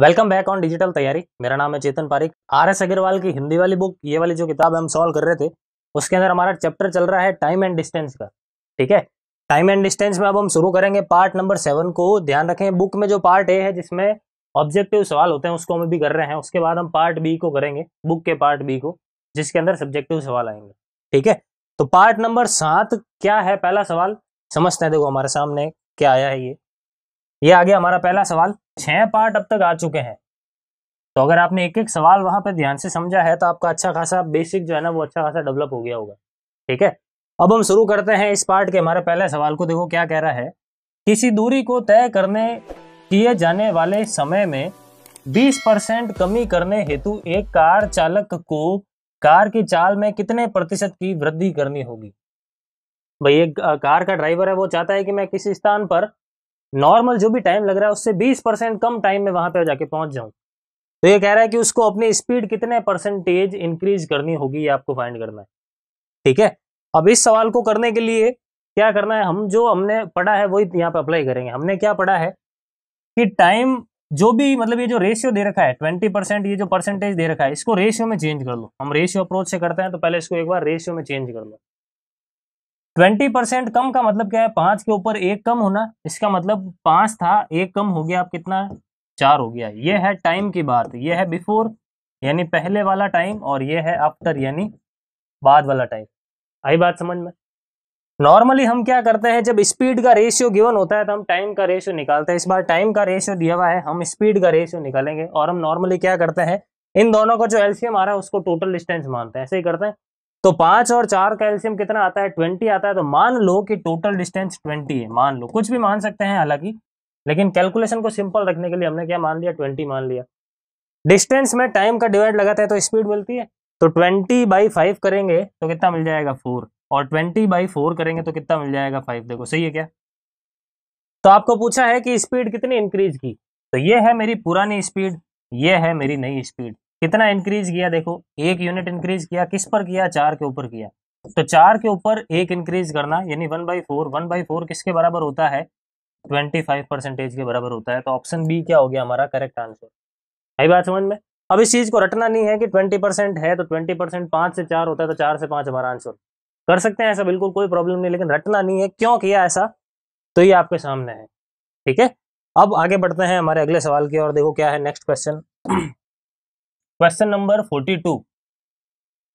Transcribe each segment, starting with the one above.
Welcome back on digital तैयारी मेरा नाम है चेतन पारिक आर एस अग्रवाल की हिंदी वाली बुक ये वाली जो किताब हम सॉल्व कर रहे थे उसके अंदर हमारा चैप्टर चल रहा है टाइम एंड डिस्टेंस का ठीक है टाइम एंड डिस्टेंस में अब हम शुरू करेंगे पार्ट नंबर सेवन को ध्यान रखें बुक में जो पार्ट ए है जिसमें ऑब्जेक्टिव सवाल होते हैं उसको हम भी कर रहे हैं उसके बाद हम पार्ट बी को करेंगे बुक के पार्ट बी को जिसके अंदर सब्जेक्टिव सवाल आएंगे ठीक है तो पार्ट नंबर सात क्या है पहला सवाल समझते हैं देखो हमारे सामने क्या आया है ये ये आ गया हमारा पहला सवाल छह पार्ट अब तक आ चुके हैं तो अगर आपने एक एक सवाल वहां पर ध्यान से समझा है तो आपका अच्छा खासा बेसिक जो है ना वो अच्छा खासा डेवलप हो गया होगा ठीक है अब हम शुरू करते हैं इस पार्ट के हमारे पहले सवाल को देखो क्या कह रहा है किसी दूरी को तय करने किए जाने वाले समय में 20 परसेंट कमी करने हेतु एक कार चालक को कार की चाल में कितने प्रतिशत की वृद्धि करनी होगी भाई एक कार का ड्राइवर है वो चाहता है कि मैं किसी स्थान पर नॉर्मल जो भी टाइम लग रहा है उससे 20 परसेंट कम टाइम में वहां पर जाके पहुंच जाऊं तो ये कह रहा है कि उसको अपनी स्पीड कितने परसेंटेज इंक्रीज करनी होगी ये आपको फाइंड करना है ठीक है अब इस सवाल को करने के लिए क्या करना है हम जो हमने पढ़ा है वही यहाँ पे अप्लाई करेंगे हमने क्या पढ़ा है कि टाइम जो भी मतलब ये जो रेशियो दे रखा है ट्वेंटी परसेंट ये जो परसेंटेज दे रखा है इसको रेशियो में चेंज कर लो हम रेशियो अप्रोच से करते हैं तो पहले इसको एक बार रेशियो में चेंज कर लो ट्वेंटी परसेंट कम का मतलब क्या है पांच के ऊपर एक कम होना इसका मतलब पांच था एक कम हो गया आप कितना चार हो गया ये है टाइम की बात ये है बिफोर यानी पहले वाला टाइम और ये है आफ्टर यानी बाद वाला टाइम आई बात समझ में नॉर्मली हम क्या करते हैं जब स्पीड का रेशियो गिवन होता है तो हम टाइम का रेशियो निकालते हैं इस बार टाइम का रेशियो दिया हुआ है हम स्पीड का रेशियो निकालेंगे और हम नॉर्मली क्या करते हैं इन दोनों का जो एल्सियम आ रहा है उसको टोटल डिस्टेंस मानते हैं ऐसे ही करते हैं तो पांच और चार का एल्सियम कितना आता है ट्वेंटी आता है तो मान लो कि टोटल डिस्टेंस ट्वेंटी है मान लो कुछ भी मान सकते हैं हालांकि लेकिन कैलकुलेशन को सिंपल रखने के लिए हमने क्या मान लिया ट्वेंटी मान लिया डिस्टेंस में टाइम का डिवाइड लगाते हैं तो स्पीड मिलती है तो ट्वेंटी बाई फाइव करेंगे तो कितना मिल जाएगा फोर और ट्वेंटी बाई फोर करेंगे तो कितना मिल जाएगा फाइव देखो सही है क्या तो आपको पूछा है कि स्पीड कितनी इंक्रीज की तो ये है मेरी पुरानी स्पीड ये है मेरी नई स्पीड कितना इंक्रीज किया देखो एक यूनिट इंक्रीज किया किस पर किया चार के ऊपर किया तो चार के ऊपर एक इंक्रीज करना यानी one by four one by four किसके बराबर होता है ट्वेंटी फाइव परसेंटेज के बराबर होता है तो ऑप्शन बी क्या हो गया हमारा करेक्ट आंसर आई बात समझ में अब इस चीज को रटना नहीं है कि ट्वेंटी परसेंट है तो ट्वेंटी परसेंट पांच से चार होता है तो चार से पांच हमारा आंसर कर सकते हैं ऐसा बिल्कुल कोई प्रॉब्लम नहीं लेकिन रटना नहीं है क्यों किया ऐसा तो ये आपके सामने है ठीक है अब आगे बढ़ते हैं हमारे अगले सवाल की और देखो क्या है next question question number forty two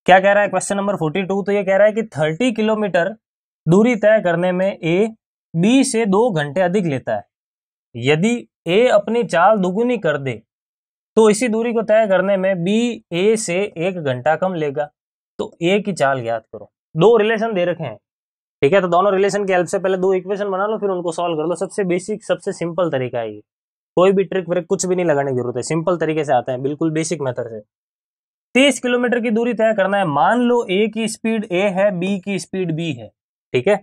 क्या कह रहा है क्वेश्चन नंबर फोर्टी टू तो ये कह रहा है कि थर्टी किलोमीटर दूरी तय करने में ए बी से दो घंटे अधिक लेता है यदि ए अपनी चाल दुगुनी कर दे तो इसी दूरी को तय करने में बी ए से एक घंटा कम लेगा तो ए की चाल ज्ञात करो दो रिलेशन दे रखे हैं ठीक है तो दोनों रिलेशन की हेल्प से पहले दो इक्वेशन बना लो फिर उनको सॉल्व कर लो सबसे बेसिक सबसे सिंपल तरीका है ये कोई भी ट्रिक व्रिक कुछ भी नहीं लगाने की जरूरत है सिंपल तरीके से आता है बिल्कुल बेसिक मेथड से तीस किलोमीटर की दूरी तय करना है मान लो ए की स्पीड ए है बी की स्पीड बी है ठीक है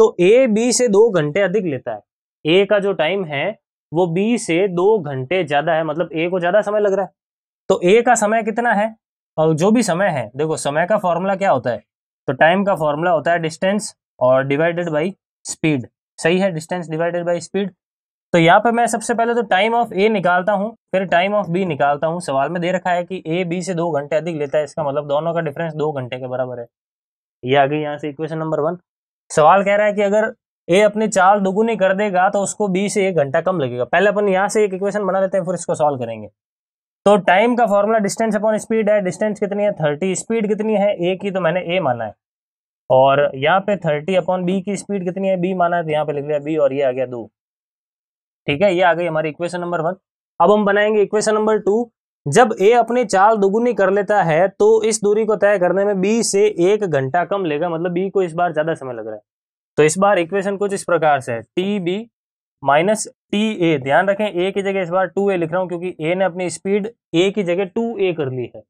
तो ए बी से दो घंटे अधिक लेता है ए का जो टाइम है वो बी से दो घंटे ज्यादा है मतलब ए को ज्यादा समय लग रहा है तो ए का समय कितना है और जो भी समय है देखो समय का फॉर्मूला क्या होता है तो टाइम का फॉर्मूला होता है डिस्टेंस और डिवाइडेड बाई स्पीड सही है डिस्टेंस डिवाइडेड बाई स्पीड तो यहाँ पे मैं सबसे पहले तो टाइम ऑफ ए निकालता हूँ फिर टाइम ऑफ बी निकालता हूँ सवाल में दे रखा है कि ए बी से दो घंटे अधिक लेता है इसका मतलब दोनों का डिफरेंस दो घंटे के बराबर है ये आ गई यहाँ से इक्वेशन नंबर वन सवाल कह रहा है कि अगर ए अपनी चाल दुगुनी कर देगा तो उसको बी से एक घंटा कम लगेगा पहले अपन यहाँ से एक इक्वेशन बना लेते हैं फिर इसको सॉल्व करेंगे तो टाइम का फॉर्मूला डिस्टेंस अपॉन स्पीड है डिस्टेंस कितनी है थर्टी स्पीड कितनी है ए की तो मैंने ए माना है और यहाँ पे थर्टी अपॉन बी की स्पीड कितनी है बी माना है तो यहाँ पे लिख लिया बी और ये आ गया दो ठीक है ये आ गई हमारी इक्वेशन नंबर वन अब हम बनाएंगे इक्वेशन नंबर टू जब ए अपनी चाल दुगुनी कर लेता है तो इस दूरी को तय करने में बी से एक घंटा कम लेगा मतलब बी को इस बार ज्यादा समय लग रहा है तो इस बार इक्वेशन कुछ इस प्रकार से है T B minus T A ध्यान रखें ए की जगह इस बार टू ए लिख रहा हूं क्योंकि ए ने अपनी स्पीड ए की जगह टू ए कर ली है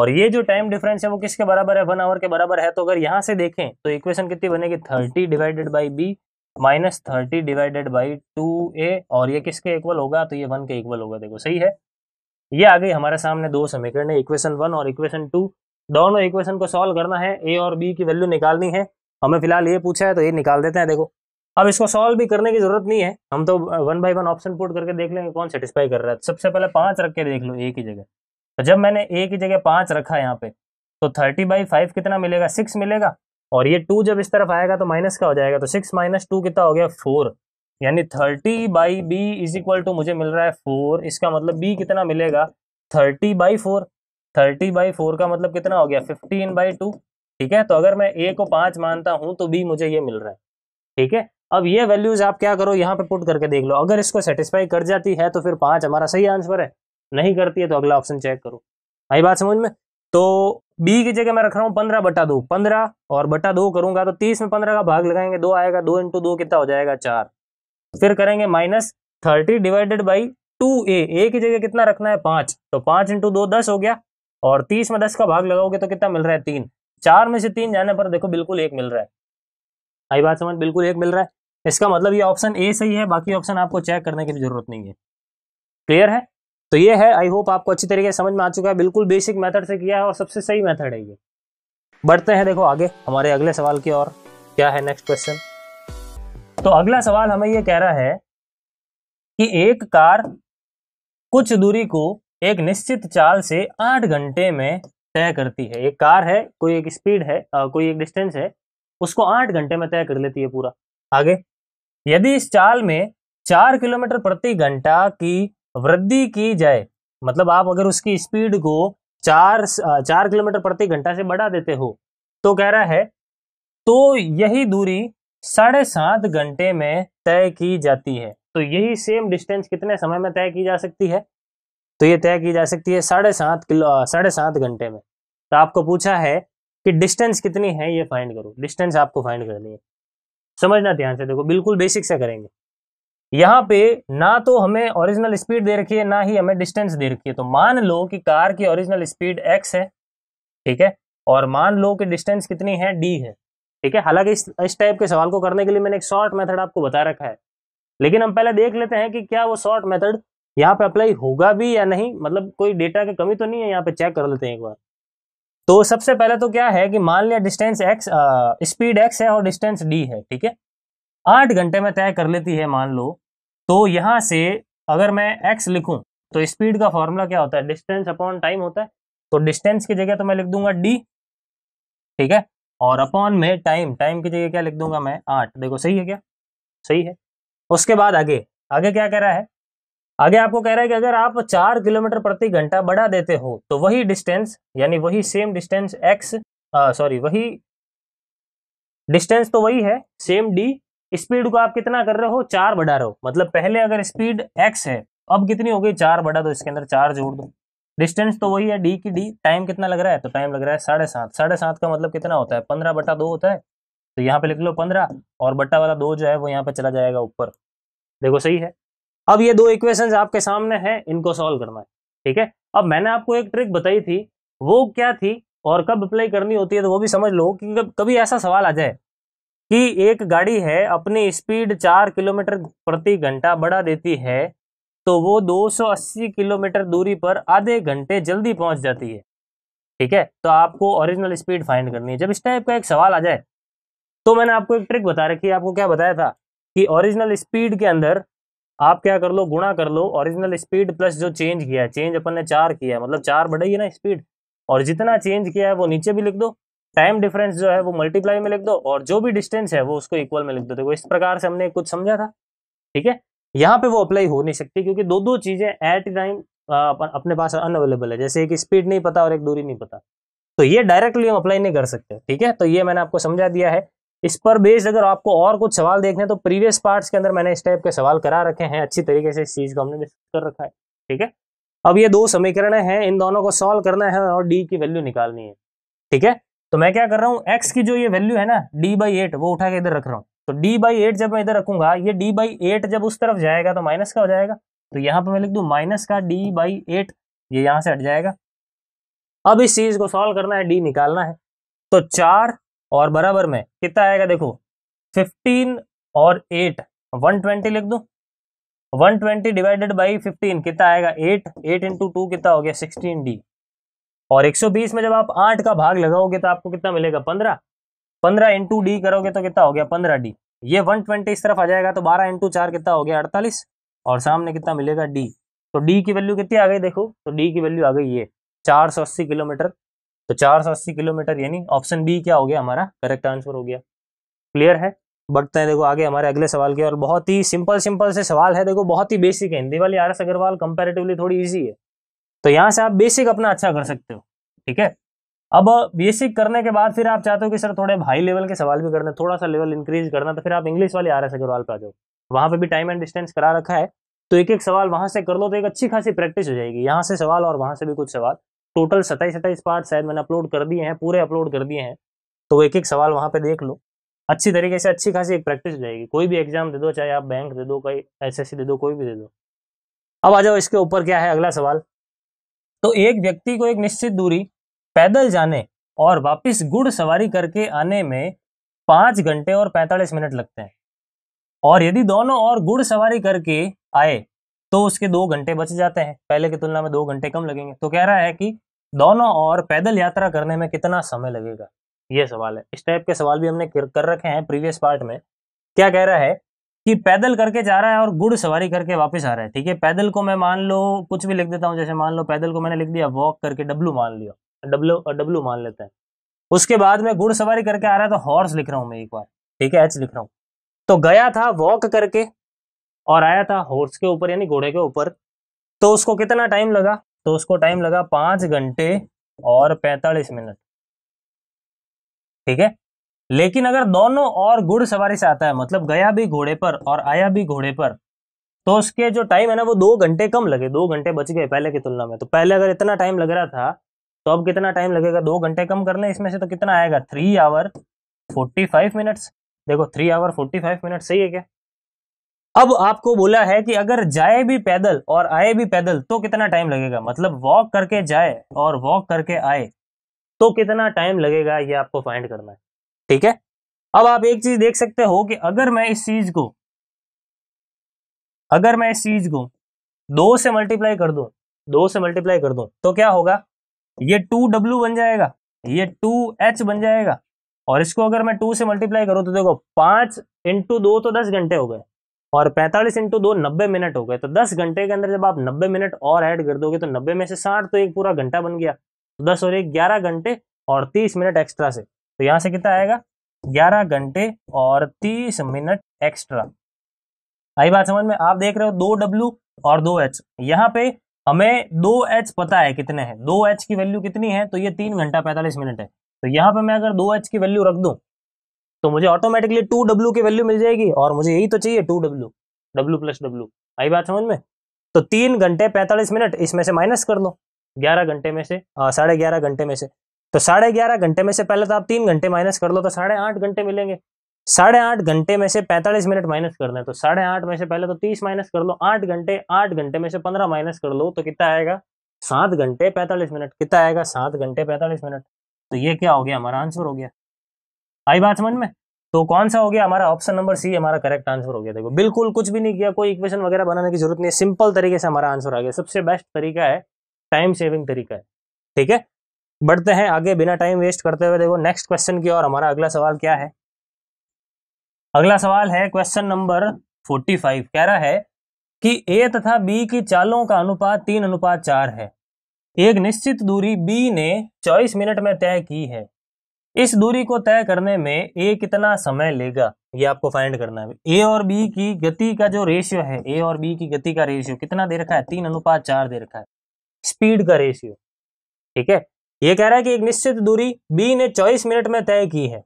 और ये जो टाइम डिफरेंस है वो किसके बराबर है वन आवर के बराबर है तो अगर यहां से देखें तो इक्वेशन कितनी बनेगी thirty divided by B minus thirty divided by two A और ये किसके इक्वल होगा तो ये वन के इक्वल होगा देखो सही है ये आ गई हमारे सामने दो समीकरण है इक्वेशन वन और इक्वेशन टू दोनों इक्वेशन को सॉल्व करना है ए और बी की वैल्यू निकालनी है हमें फिलहाल ये पूछा है तो ये निकाल देते हैं देखो अब इसको सॉल्व भी करने की जरूरत नहीं है हम तो one by one option put करके देख लेंगे कौन सेटिस्फाई कर रहा है सबसे पहले पाँच रख के देख लो ए की जगह तो जब मैंने ए की जगह पाँच रखा यहाँ पे तो थर्टी बाई फाइव कितना मिलेगा सिक्स मिलेगा और ये टू जब इस तरफ आएगा तो माइनस का हो जाएगा तो सिक्स माइनस टू कितना हो गया फोर यानी thirty by B is equal to मुझे मिल रहा है फोर इसका मतलब बी कितना मिलेगा thirty by four thirty by four का मतलब कितना हो गया फिफ्टीन बाई टू ठीक है तो अगर मैं ए को पांच मानता हूँ तो बी मुझे ये मिल रहा है ठीक है अब ये वैल्यूज आप क्या करो यहाँ पे पुट करके देख लो अगर इसको सेटिस्फाई कर जाती है तो फिर पांच हमारा सही आंसर है नहीं करती है तो अगला ऑप्शन चेक करो आई बात समझ में तो बी की जगह मैं रख रहा हूँ पंद्रह बटा दो पंद्रह और बटा दो करूंगा तो तीस में पंद्रह का भाग लगाएंगे दो आएगा दो इंटू दो कितना हो जाएगा चार फिर करेंगे minus thirty divided by two A A की जगह कितना रखना है पांच तो पांच इंटू दो दस हो गया और तीस में दस का भाग लगाओगे तो कितना मिल रहा है तीन चार में से तीन जाने पर देखो बिल्कुल एक मिल रहा है आई बात समझ बिल्कुल एक मिल रहा है इसका मतलब ये ऑप्शन ए सही है बाकी ऑप्शन आपको चेक करने की जरूरत नहीं है क्लियर है तो ये है आई होप आपको अच्छी तरीके से समझ में आ चुका है बिल्कुल बेसिक मेथड से किया है और सबसे सही मेथड है ये बढ़ते हैं देखो आगे हमारे अगले सवाल की ओर क्या है नेक्स्ट क्वेश्चन तो अगला सवाल हमें ये कह रहा है कि एक कार कुछ दूरी को एक निश्चित चाल से आठ घंटे में तय करती है एक कार है कोई एक स्पीड है आ, कोई एक डिस्टेंस है उसको आठ घंटे में तय कर लेती है पूरा आगे यदि इस चाल में चार किलोमीटर प्रति घंटा की वृद्धि की जाए मतलब आप अगर उसकी स्पीड को चार चार किलोमीटर प्रति घंटा से बढ़ा देते हो तो कह रहा है तो यही दूरी साढ़े सात घंटे में तय की जाती है तो यही सेम डिस्टेंस कितने समय में तय की जा सकती है तो ये तय की जा सकती है साढ़े सात किलो साढ़े सात घंटे में तो आपको पूछा है कि डिस्टेंस कितनी है ये फाइंड करो डिस्टेंस आपको फाइंड करनी है समझना ध्यान से देखो बिल्कुल बेसिक से करेंगे यहाँ पे ना तो हमें ओरिजिनल स्पीड दे रखी है ना ही हमें डिस्टेंस दे रखी है तो मान लो कि कार की ओरिजिनल स्पीड एक्स है ठीक है और मान लो कि डिस्टेंस कितनी है डी है ठीक है हालांकि इस इस टाइप के सवाल को करने के लिए मैंने एक शॉर्ट मेथड आपको बता रखा है लेकिन हम पहले देख लेते हैं कि क्या वो शॉर्ट मेथड यहाँ पे अप्लाई होगा भी या नहीं मतलब कोई डेटा की कमी तो नहीं है यहाँ पे चेक कर लेते हैं एक बार तो सबसे पहले तो क्या है कि मान लिया डिस्टेंस एक्स स्पीड एक्स है और डिस्टेंस डी है ठीक है आठ घंटे में तय कर लेती है मान लो तो यहाँ से अगर मैं एक्स लिखूँ तो स्पीड का फॉर्मूला क्या होता है डिस्टेंस अपॉन टाइम होता है तो डिस्टेंस की जगह तो मैं लिख दूंगा डी ठीक है और अपॉन में टाइम टाइम की जगह क्या लिख दूंगा मैं आठ देखो सही है क्या सही है उसके बाद आगे आगे क्या कह रहा है आगे आपको कह रहा है कि अगर आप चार किलोमीटर प्रति घंटा बढ़ा देते हो तो वही डिस्टेंस यानी वही सेम डिस्टेंस एक्स सॉरी वही डिस्टेंस तो वही है सेम डी स्पीड को आप कितना कर रहे हो चार बढ़ा रहे हो मतलब पहले अगर स्पीड एक्स है अब कितनी हो गई चार बढ़ा दो इसके अंदर चार जोड़ दो डिस्टेंस तो वही है डी की डी टाइम कितना लग रहा है तो टाइम लग रहा है साढ़े सात साढ़े सात का मतलब कितना होता है पंद्रह बटा दो होता है तो यहाँ पे लिख लो पंद्रह और बट्टा वाला दो जो है वो यहाँ पे चला जाएगा ऊपर देखो सही है अब ये दो इक्वेशन आपके सामने हैं इनको सॉल्व करना है ठीक है अब मैंने आपको एक ट्रिक बताई थी वो क्या थी और कब अप्लाई करनी होती है तो वो भी समझ लो कि कभी ऐसा सवाल आ जाए कि एक गाड़ी है अपनी स्पीड चार किलोमीटर प्रति घंटा बढ़ा देती है तो वो 280 किलोमीटर दूरी पर आधे घंटे जल्दी पहुंच जाती है ठीक है तो आपको ओरिजिनल स्पीड फाइंड करनी है जब इस टाइप का एक सवाल आ जाए तो मैंने आपको एक ट्रिक बता रखी है आपको क्या बताया था कि ओरिजिनल स्पीड के अंदर आप क्या कर लो गुणा कर लो ओरिजिनल स्पीड प्लस जो चेंज किया चेंज अपन ने चार किया है मतलब चार बढ़ाई है ना स्पीड और जितना चेंज किया है वो नीचे भी लिख दो टाइम डिफरेंस जो है वो मल्टीप्लाई में लिख दो और जो भी डिस्टेंस है वो उसको इक्वल में लिख दो देखो इस प्रकार से हमने कुछ समझा था ठीक है यहाँ पे वो अप्लाई हो नहीं सकती क्योंकि दो दो चीजें एट टाइम अपने पास अनअवेलेबल है जैसे एक स्पीड नहीं पता और एक दूरी नहीं पता तो ये डायरेक्टली हम अप्लाई नहीं कर सकते ठीक है तो ये मैंने आपको समझा दिया है इस पर बेस्ड अगर आपको और कुछ सवाल देखने तो प्रीवियस पार्ट्स के अंदर मैंने इस टाइप के सवाल करा रखे हैं अच्छी तरीके से इस चीज को हमने डिस्कस कर रखा है ठीक है अब ये दो समीकरण हैं इन दोनों को सॉल्व करना है और डी की वैल्यू निकालनी है ठीक है तो मैं क्या कर रहा हूँ एक्स की जो ये वैल्यू है ना डी बाई एट वो उठा के इधर रख रहा हूँ तो डी बाई एट जब मैं इधर रखूंगा ये डी बाई एट जब उस तरफ जाएगा तो माइनस का हो जाएगा तो यहाँ पर मैं लिख दू माइनस का डी बाई एट ये यहाँ से हट जाएगा अब इस चीज़ को सॉल्व करना है डी निकालना है तो चार और बराबर में कितना आएगा देखो फिफ्टीन और एट वन ट्वेंटी लिख दू one twenty divided by fifteen कितना आएगा एट एट इंटू टू कितना हो गया सिक्सटीन डी और 120 में जब आप 8 का भाग लगाओगे तो आपको कितना मिलेगा 15 15 इंटू डी करोगे तो कितना हो गया 15 डी ये 120 इस तरफ आ जाएगा तो 12 इंटू चार कितना हो गया 48 और सामने कितना मिलेगा डी तो डी की वैल्यू कितनी आ गई देखो तो डी की वैल्यू आ गई ये चार किलोमीटर तो चार किलोमीटर यानी ऑप्शन बी क्या हो गया हमारा करेक्ट आंसर हो गया क्लियर है बढ़ते हैं देखो आगे हमारे अगले सवाल के और बहुत ही सिंपल सिंपल से सवाल है देखो बहुत ही बेसिक है हिंदी वाली एस अग्रवाल कंपेरेटिवली थोड़ी ईजी है तो यहां से आप बेसिक अपना अच्छा कर सकते हो ठीक है अब बेसिक करने के बाद फिर आप चाहते हो कि सर थोड़े हाई लेवल के सवाल भी करने थोड़ा सा लेवल इंक्रीज करना तो फिर आप इंग्लिश वाले आर एस अग्रवाल पर आ जाओ वहां पर भी टाइम एंड डिस्टेंस करा रखा है तो एक एक सवाल वहां से कर लो तो एक अच्छी खासी प्रैक्टिस हो जाएगी यहाँ से सवाल और वहां से भी कुछ सवाल टोटल सताईस सताईस पार्ट शायद मैंने अपलोड कर दिए हैं पूरे अपलोड कर दिए हैं तो एक एक सवाल वहाँ पे देख लो अच्छी तरीके से अच्छी खासी एक प्रैक्टिस हो जाएगी कोई भी एग्जाम दे दो चाहे आप बैंक दे दो कोई एसएससी दे दो कोई भी दे दो अब आ जाओ इसके ऊपर क्या है अगला सवाल तो एक व्यक्ति को एक निश्चित दूरी पैदल जाने और वापस गुड़ सवारी करके आने में पाँच घंटे और पैंतालीस मिनट लगते हैं और यदि दोनों और गुड़ सवारी करके आए तो उसके दो घंटे बच जाते हैं पहले की तुलना में दो घंटे कम लगेंगे तो कह रहा है कि दोनों और पैदल यात्रा करने में कितना समय लगेगा ये सवाल है इस टाइप के सवाल भी हमने कर रखे हैं प्रीवियस पार्ट में क्या कह रहा है कि पैदल करके जा रहा है और गुड़ सवारी करके वापस आ रहा है ठीक है पैदल को मैं मान लो कुछ भी लिख देता हूँ जैसे मान लो पैदल को मैंने लिख दिया वॉक करके डब्लू मान लिया डब्लू डब्लू मान लेते हैं उसके बाद में गुड़ सवारी करके आ रहा है तो हॉर्स लिख रहा हूँ मैं एक बार ठीक है एच लिख रहा हूँ तो गया था वॉक करके और आया था हॉर्स के ऊपर यानी घोड़े के ऊपर तो उसको कितना टाइम लगा तो उसको टाइम लगा पाँच घंटे और पैंतालीस मिनट ठीक है लेकिन अगर दोनों और घुड़सवारी से आता है मतलब गया भी घोड़े पर और आया भी घोड़े पर तो उसके जो टाइम है ना वो दो घंटे कम लगे दो घंटे बच गए पहले की तुलना में तो पहले अगर इतना टाइम लग रहा था तो अब कितना टाइम लगेगा दो घंटे कम करने इसमें से तो कितना आएगा three hour forty five minutes देखो three hour forty five minute सही है क्या अब आपको बोला है कि अगर जाए भी पैदल और आए भी पैदल तो कितना टाइम लगेगा मतलब वॉक करके जाए और वॉक करके आए तो कितना टाइम लगेगा ये आपको फाइंड करना है ठीक है अब आप एक चीज देख सकते हो कि अगर मैं इस चीज को अगर मैं इस चीज को दो से मल्टीप्लाई कर दू दो से मल्टीप्लाई कर दू तो क्या होगा ये टू डब्ल्यू बन जाएगा ये टू एच बन जाएगा और इसको अगर मैं टू से मल्टीप्लाई करूं तो देखो पांच इंटू दो तो दस घंटे हो गए और पैंतालीस इंटू दो नब्बे मिनट हो गए तो दस घंटे के अंदर जब आप नब्बे मिनट और ऐड कर दोगे तो नब्बे में से साठ तो एक पूरा घंटा बन गया तो दस और एक ग्यारह घंटे और तीस मिनट एक्स्ट्रा से तो यहां से कितना आएगा ग्यारह घंटे और तीस मिनट एक्स्ट्रा आई बात समझ में आप देख रहे हो दो डब्ल्यू और दो एच यहाँ पे हमें दो एच पता है कितने हैं दो एच की वैल्यू कितनी है तो ये तीन घंटा पैंतालीस मिनट है तो यहाँ पे मैं अगर दो एच की वैल्यू रख दू तो मुझे ऑटोमेटिकली टू डब्ल्यू की वैल्यू मिल जाएगी और मुझे यही तो चाहिए two W W plus W आई बात समझ में तो तीन घंटे पैंतालीस मिनट इसमें से माइनस कर लो ग्यारह घंटे में से साढ़े ग्यारह घंटे में से तो साढ़े ग्यारह घंटे में से पहले तो आप तीन घंटे माइनस कर लो तो साढ़े आठ घंटे मिलेंगे साढ़े आठ घंटे में से पैंतालीस मिनट माइनस कर दें तो साढ़े आठ में से पहले तो तीस माइनस कर लो आठ घंटे आठ घंटे में से पंद्रह माइनस कर लो तो कितना आएगा सात घंटे पैंतालीस मिनट कितना आएगा सात घंटे पैंतालीस मिनट तो ये क्या हो गया हमारा आंसर हो गया आई बात समझ में तो कौन सा हो गया हमारा ऑप्शन नंबर सी हमारा करेक्ट आंसर हो गया देखो बिल्कुल कुछ भी नहीं किया कोई इक्वेशन वगैरह बनाने की जरूरत नहीं है सिंपल तरीके से हमारा आंसर आ गया सबसे बेस्ट तरीका है टाइम सेविंग तरीका है ठीक है बढ़ते हैं आगे बिना टाइम वेस्ट करते हुए देखो नेक्स्ट क्वेश्चन की और हमारा अगला सवाल क्या है अगला सवाल है क्वेश्चन नंबर फोर्टी फाइव कह रहा है कि ए तथा बी की चालों का अनुपात तीन अनुपात चार है एक निश्चित दूरी बी ने चौबीस मिनट में तय की है इस दूरी को तय करने में ए कितना समय लेगा ये आपको फाइंड करना है ए और बी की गति का जो रेशियो है ए और बी की गति का रेशियो कितना दे रखा है तीन अनुपात चार दे रखा है स्पीड का रेशियो ठीक है ये कह रहा है कि एक निश्चित दूरी बी ने चौबीस मिनट में तय की है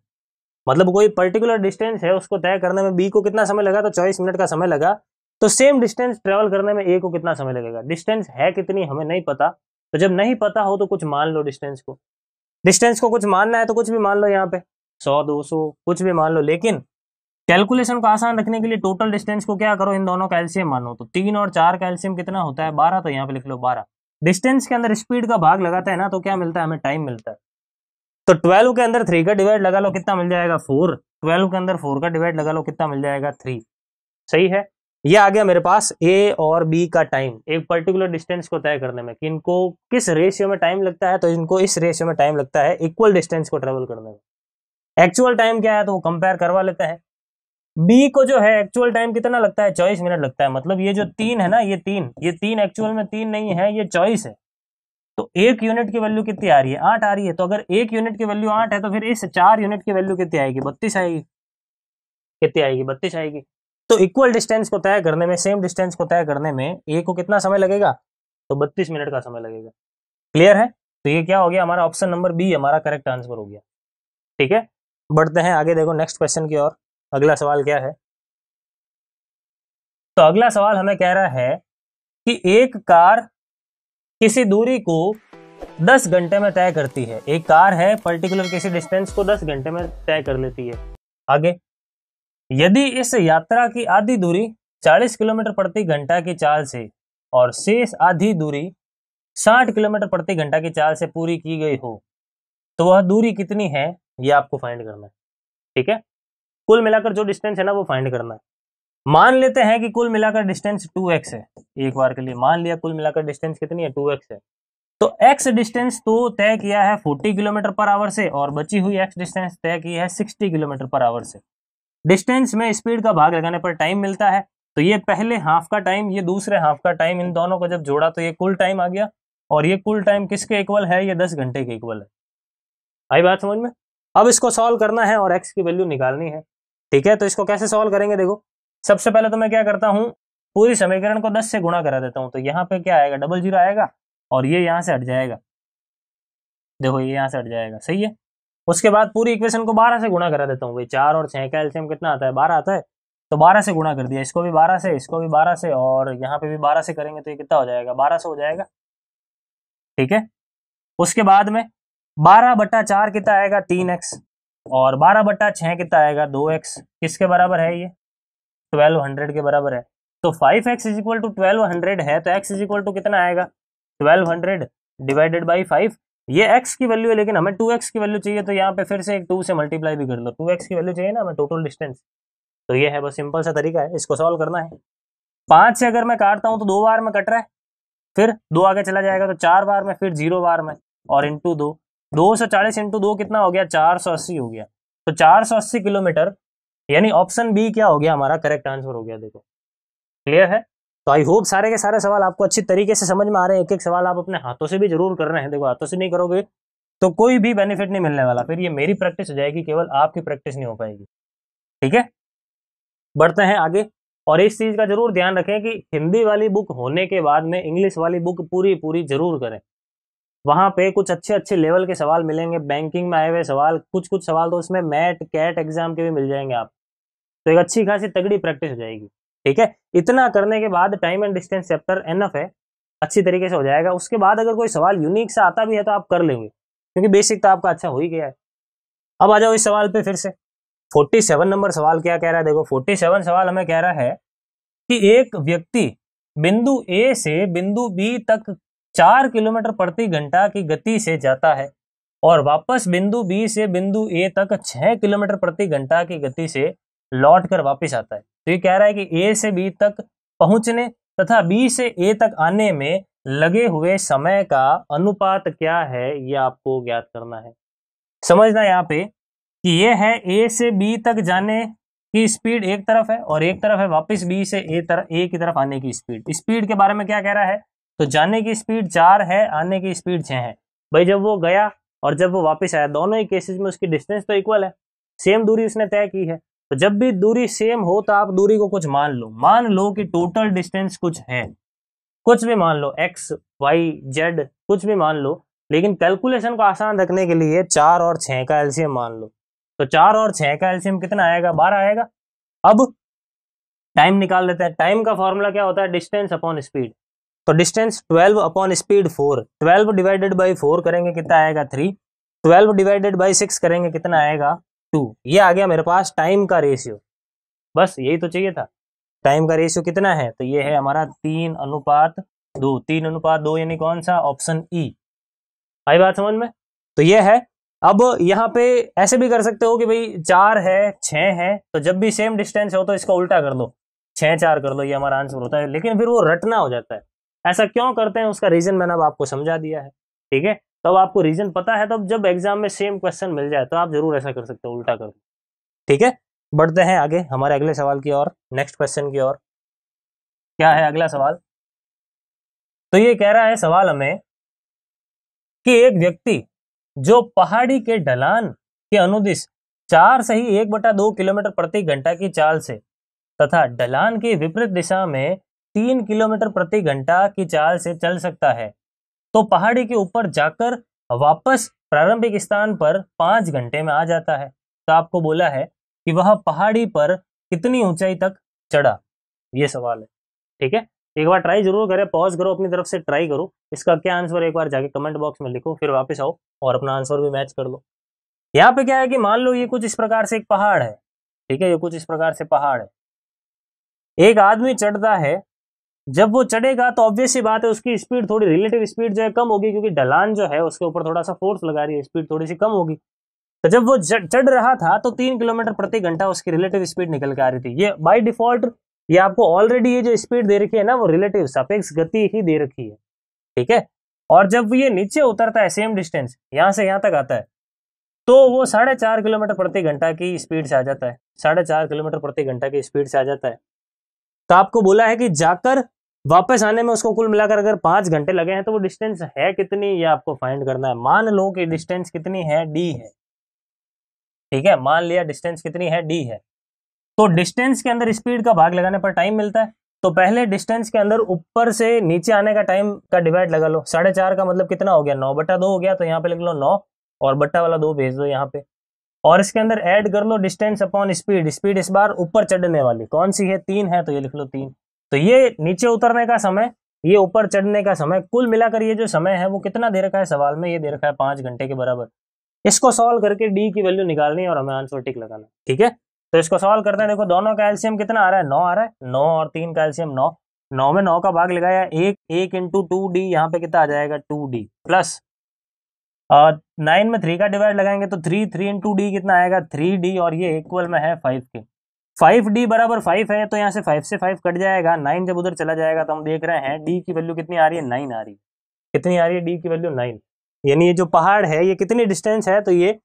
मतलब कोई पर्टिकुलर डिस्टेंस है उसको तय करने में बी को कितना समय लगा तो चौबीस मिनट का समय लगा तो सेम डिस्टेंस ट्रेवल करने में ए को कितना समय लगेगा डिस्टेंस है कितनी हमें नहीं पता तो जब नहीं पता हो तो कुछ मान लो डिस्टेंस को डिस्टेंस को कुछ मानना है तो कुछ भी मान लो यहाँ पे सौ दो सौ कुछ भी मान लो लेकिन कैलकुलेशन को आसान रखने के लिए टोटल डिस्टेंस को क्या करो इन दोनों का एल्सियम मानो तो तीन और चार का एल्सियम कितना होता है बारह तो यहाँ पे लिख लो बारह डिस्टेंस के अंदर स्पीड का भाग लगाते हैं ना तो क्या मिलता है हमें टाइम मिलता है तो ट्वेल्व के अंदर थ्री का डिवाइड लगा लो कितना मिल जाएगा फोर ट्वेल्व के अंदर फोर का डिवाइड लगा लो कितना मिल जाएगा थ्री सही है ये आ गया मेरे पास ए और बी का टाइम एक पर्टिकुलर डिस्टेंस को तय करने में कि इनको किस रेशियो में टाइम लगता है तो इनको इस रेशियो में टाइम लगता है इक्वल डिस्टेंस को ट्रेवल करने में एक्चुअल टाइम क्या है तो वो कंपेयर करवा लेते हैं बी को जो है एक्चुअल टाइम कितना लगता है चौबीस मिनट लगता है मतलब ये जो तीन है ना ये तीन ये तीन एक्चुअल में तीन नहीं है ये चौबीस है तो एक यूनिट की वैल्यू कितनी आ रही है आठ आ रही है तो अगर एक यूनिट की वैल्यू आठ है तो फिर इस चार यूनिट की वैल्यू कितनी आएगी बत्तीस आएगी कितनी आएगी बत्तीस आएगी तो इक्वल डिस्टेंस को तय करने में सेम डिस्टेंस को तय करने में ए को कितना समय लगेगा तो बत्तीस मिनट का समय लगेगा क्लियर है तो ये क्या हो गया हमारा ऑप्शन नंबर बी हमारा करेक्ट आंसर हो गया ठीक है बढ़ते हैं आगे देखो नेक्स्ट क्वेश्चन की ओर अगला सवाल क्या है तो अगला सवाल हमें कह रहा है कि एक कार किसी दूरी को 10 घंटे में तय करती है एक कार है पर्टिकुलर किसी डिस्टेंस को 10 घंटे में तय कर लेती है आगे यदि इस यात्रा की आधी दूरी 40 किलोमीटर प्रति घंटा की चाल से और शेष आधी दूरी 60 किलोमीटर प्रति घंटा की चाल से पूरी की गई हो तो वह दूरी कितनी है यह आपको फाइंड करना है ठीक है कुल मिलाकर जो डिस्टेंस है ना वो फाइंड करना है मान लेते हैं कि कुल मिलाकर डिस्टेंस टू एक्स है एक बार के लिए मान लिया कुल मिलाकर डिस्टेंस कितनी है टू एक्स है तो एक्स डिस्टेंस तो तय किया है फोर्टी किलोमीटर पर आवर से और बची हुई एक्स डिस्टेंस तय की है सिक्सटी किलोमीटर पर आवर से डिस्टेंस में स्पीड का भाग लगाने पर टाइम मिलता है तो ये पहले हाफ का टाइम ये दूसरे हाफ का टाइम इन दोनों को जब जोड़ा तो ये कुल टाइम आ गया और ये कुल टाइम किसके इक्वल है ये दस घंटे के इक्वल है आई बात समझ में अब इसको सॉल्व करना है और एक्स की वैल्यू निकालनी है ठीक है तो इसको कैसे सॉल्व करेंगे देखो सबसे पहले तो मैं क्या करता हूँ पूरी समीकरण को दस से गुणा करा देता हूँ तो यहाँ पे क्या आएगा डबल जीरो आएगा और ये यहाँ से हट जाएगा देखो ये यहाँ से हट जाएगा सही है उसके बाद पूरी इक्वेशन को बारह से गुणा करा देता हूँ भाई चार और छः का एल्सियम कितना आता है बारह आता है तो बारह से गुणा कर दिया इसको भी बारह से इसको भी बारह से और यहाँ पे भी बारह से करेंगे तो ये कितना हो जाएगा बारह से हो जाएगा ठीक है उसके बाद में बारह बट्टा चार कितना आएगा तीन एक्स और बारह बट्टा छः कितना आएगा दो एक्स किसके बराबर है ये ट्वेल्व हंड्रेड के बराबर है तो five X is equal to twelve hundred है तो एक्स इज इक्वल टू कितना आएगा twelve hundred divided by five ये x की वैल्यू है लेकिन हमें 2x की वैल्यू चाहिए तो यहाँ पे फिर से एक 2 से मल्टीप्लाई भी कर लो 2x की वैल्यू चाहिए ना हमें टोटल डिस्टेंस तो ये है बस सिंपल सा तरीका है इसको सॉल्व करना है पाँच से अगर मैं काटता हूँ तो दो बार में कट रहा है फिर दो आगे चला जाएगा तो चार बार में फिर जीरो बार में और इंटू दो दो सौ चालीस इंटू दो कितना हो गया चार सौ अस्सी हो गया तो चार सौ अस्सी किलोमीटर यानी ऑप्शन बी क्या हो गया हमारा करेक्ट आंसर हो गया देखो क्लियर है तो आई होप सारे के सारे सवाल आपको अच्छी तरीके से समझ में आ रहे हैं एक एक सवाल आप अपने हाथों से भी जरूर कर रहे हैं देखो हाथों से नहीं करोगे तो कोई भी बेनिफिट नहीं मिलने वाला फिर ये मेरी प्रैक्टिस हो जाएगी केवल आपकी प्रैक्टिस नहीं हो पाएगी ठीक है बढ़ते हैं आगे और इस चीज़ का जरूर ध्यान रखें कि हिंदी वाली बुक होने के बाद में इंग्लिश वाली बुक पूरी पूरी जरूर करें वहाँ पे कुछ अच्छे अच्छे लेवल के सवाल मिलेंगे बैंकिंग में आए हुए सवाल कुछ कुछ सवाल तो उसमें मैट कैट एग्जाम के भी मिल जाएंगे आप तो एक अच्छी खासी तगड़ी प्रैक्टिस हो जाएगी ठीक है इतना करने के बाद time and distance chapter enough है अच्छी तरीके से हो जाएगा उसके बाद अगर कोई सवाल यूनिक से आता भी है तो आप कर लेंगे क्योंकि बेसिक तो आपका अच्छा हो ही गया है अब आ जाओ इस सवाल पे फिर से फोर्टी नंबर सवाल क्या कह रहा है देखो फोर्टी सवाल हमें कह रहा है कि एक व्यक्ति बिंदु ए से बिंदु बी तक चार किलोमीटर प्रति घंटा की गति से जाता है और वापस बिंदु बी से बिंदु ए तक छह किलोमीटर प्रति घंटा की गति से लौट कर वापिस आता है तो ये कह रहा है कि ए से बी तक पहुंचने तथा बी से ए तक आने में लगे हुए समय का अनुपात क्या है ये आपको ज्ञात करना है समझना यहाँ पे कि यह है ए से बी तक जाने की स्पीड एक तरफ है और एक तरफ है वापस बी से ए तरफ ए की तरफ आने की स्पीड स्पीड के बारे में क्या कह रहा है तो जाने की स्पीड चार है आने की स्पीड छः है भाई जब वो गया और जब वो वापस आया दोनों ही केसेज में उसकी डिस्टेंस तो इक्वल है सेम दूरी उसने तय की है तो जब भी दूरी सेम हो तो आप दूरी को कुछ मान लो मान लो कि टोटल डिस्टेंस कुछ है कुछ भी मान लो एक्स वाई जेड कुछ भी मान लो लेकिन कैलकुलेशन को आसान रखने के लिए चार और छः का एल्सियम मान लो तो चार और छः का एल्सियम कितना आएगा बारह आएगा अब टाइम निकाल लेते हैं टाइम का फॉर्मूला क्या होता है डिस्टेंस अपॉन स्पीड तो distance twelve upon speed four twelve divided by four करेंगे कितना आएगा three twelve divided by six करेंगे कितना आएगा टू ये आ गया मेरे पास टाइम का रेशियो बस यही तो चाहिए था टाइम का रेशियो कितना है तो ये है हमारा तीन अनुपात दो तीन अनुपात दो यानी कौन सा ऑप्शन ई e. आई बात समझ में तो ये है अब यहाँ पे ऐसे भी कर सकते हो कि भाई चार है छः है तो जब भी सेम डिस्टेंस हो तो इसका उल्टा कर दो छः चार कर दो ये हमारा आंसर होता है लेकिन फिर वो रटना हो जाता है ऐसा क्यों करते हैं उसका रीजन मैंने अब आपको समझा दिया है ठीक है तो आपको रीजन पता है तो जब एग्जाम में सेम क्वेश्चन मिल जाए तो आप जरूर ऐसा कर सकते हो उल्टा कर ठीक है बढ़ते हैं आगे हमारे अगले सवाल की ओर नेक्स्ट क्वेश्चन की ओर क्या है अगला सवाल तो ये कह रहा है सवाल हमें कि एक व्यक्ति जो पहाड़ी के ढलान के अनुदिश चार से ही एक बटा दो किलोमीटर प्रति घंटा की चाल से तथा ढलान की विपरीत दिशा में तीन किलोमीटर प्रति घंटा की चाल से चल सकता है तो पहाड़ी के ऊपर जाकर वापस प्रारंभिक स्थान पर पांच घंटे में आ जाता है तो आपको बोला है कि वह पहाड़ी पर कितनी ऊंचाई तक चढ़ा ये सवाल है ठीक है एक बार ट्राई जरूर करें पॉज करो अपनी तरफ से ट्राई करो इसका क्या आंसर एक बार जाके कमेंट बॉक्स में लिखो फिर वापस आओ और अपना आंसर भी मैच कर लो यहाँ पे क्या है कि मान लो ये कुछ इस प्रकार से एक पहाड़ है ठीक है ये कुछ इस प्रकार से पहाड़ है एक आदमी चढ़ता है जब वो चढ़ेगा तो ऑब्वियस ही बात है उसकी स्पीड थोड़ी रिलेटिव स्पीड जो है कम होगी क्योंकि ढलान जो है उसके ऊपर थोड़ा सा फोर्स लगा रही है स्पीड थोड़ी सी कम होगी तो जब वो चढ़ रहा था तो तीन किलोमीटर प्रति घंटा उसकी रिलेटिव स्पीड निकल के आ रही थी ये बाई डिफॉल्ट ये आपको ऑलरेडी ये जो स्पीड दे रखी है ना वो रिलेटिव सापेक्ष गति ही दे रखी है ठीक है और जब ये नीचे उतरता है सेम डिस्टेंस यहाँ से यहाँ तक आता है तो वो साढ़े चार किलोमीटर प्रति घंटा की स्पीड से आ जाता है साढ़े चार किलोमीटर प्रति घंटा की स्पीड से आ जाता है तो आपको बोला है कि जाकर वापस आने में उसको कुल मिलाकर अगर पांच घंटे लगे हैं तो वो डिस्टेंस है कितनी ये आपको फाइंड करना है मान लो कि डिस्टेंस कितनी है डी है ठीक है मान लिया डिस्टेंस कितनी है डी है तो डिस्टेंस के अंदर स्पीड का भाग लगाने पर टाइम मिलता है तो पहले डिस्टेंस के अंदर ऊपर से नीचे आने का टाइम का डिवाइड लगा लो साढ़े चार का मतलब कितना हो गया नौ बट्टा दो हो गया तो यहाँ पे लिख लो नौ और बट्टा वाला दो भेज दो यहाँ पे और इसके अंदर ऐड कर लो डिस्टेंस अपॉन स्पीड स्पीड इस बार ऊपर चढ़ने वाली कौन सी है तीन है तो ये लिख लो तीन तो ये नीचे उतरने का समय ये ऊपर चढ़ने का समय कुल मिलाकर ये जो समय है वो कितना दे रखा है सवाल में ये दे रखा है पांच घंटे के बराबर इसको सॉल्व करके डी की वैल्यू निकालनी और हमें आंसर टिक लगाना ठीक है तो इसको सॉल्व करते हैं देखो दोनों का एल्सियम कितना आ रहा है नौ आ रहा है नौ और तीन का एल्सियम नौ नौ में नौ का भाग लगाया एक एक इंटू टू डी यहाँ पे कितना आ जाएगा टू डी प्लस और नाइन में थ्री का डिवाइड लगाएंगे तो थ्री थ्री टू डी कितना आएगा थ्री डी और ये इक्वल में है फाइव के फाइव डी बराबर फाइव है तो यहाँ से फाइव से फाइव कट जाएगा नाइन जब उधर चला जाएगा तो हम देख रहे हैं डी की वैल्यू कितनी आ रही है नाइन आ रही है कितनी आ रही है डी की वैल्यू नाइन यानी ये जो पहाड़ है ये कितनी डिस्टेंस है तो ये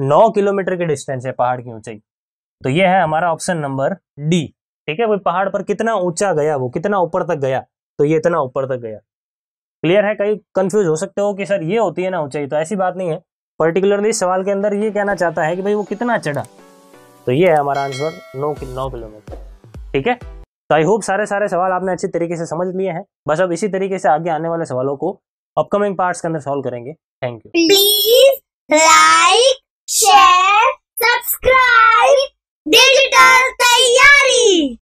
नौ किलोमीटर की डिस्टेंस है पहाड़ की ऊंचाई तो ये है हमारा ऑप्शन नंबर डी ठीक है वो पहाड़ पर कितना ऊंचा गया वो कितना ऊपर तक गया तो ये इतना ऊपर तक गया क्लियर है कहीं कंफ्यूज हो सकते हो कि सर ये होती है ना ऊंचाई तो ऐसी बात नहीं है पर्टिकुलरली इस सवाल के अंदर ये कहना चाहता है कि भाई वो कितना चढ़ा तो ये है हमारा आंसर नौ नौ किलोमीटर ठीक है तो आई होप सारे सारे सवाल आपने अच्छे तरीके से समझ लिए हैं बस अब इसी तरीके से आगे आने वाले सवालों को अपकमिंग पार्ट्स के अंदर सॉल्व करेंगे thank you please like share subscribe digital तैयारी